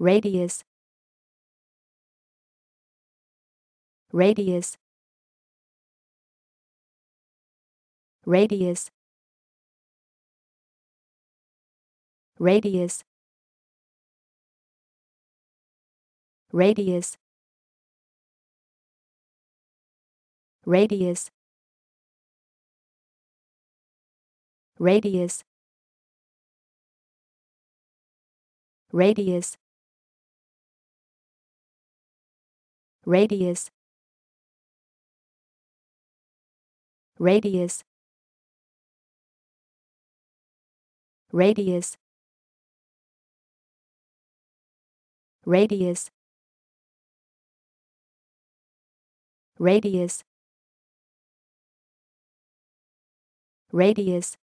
radius radius radius radius radius radius radius radius radius radius radius radius radius radius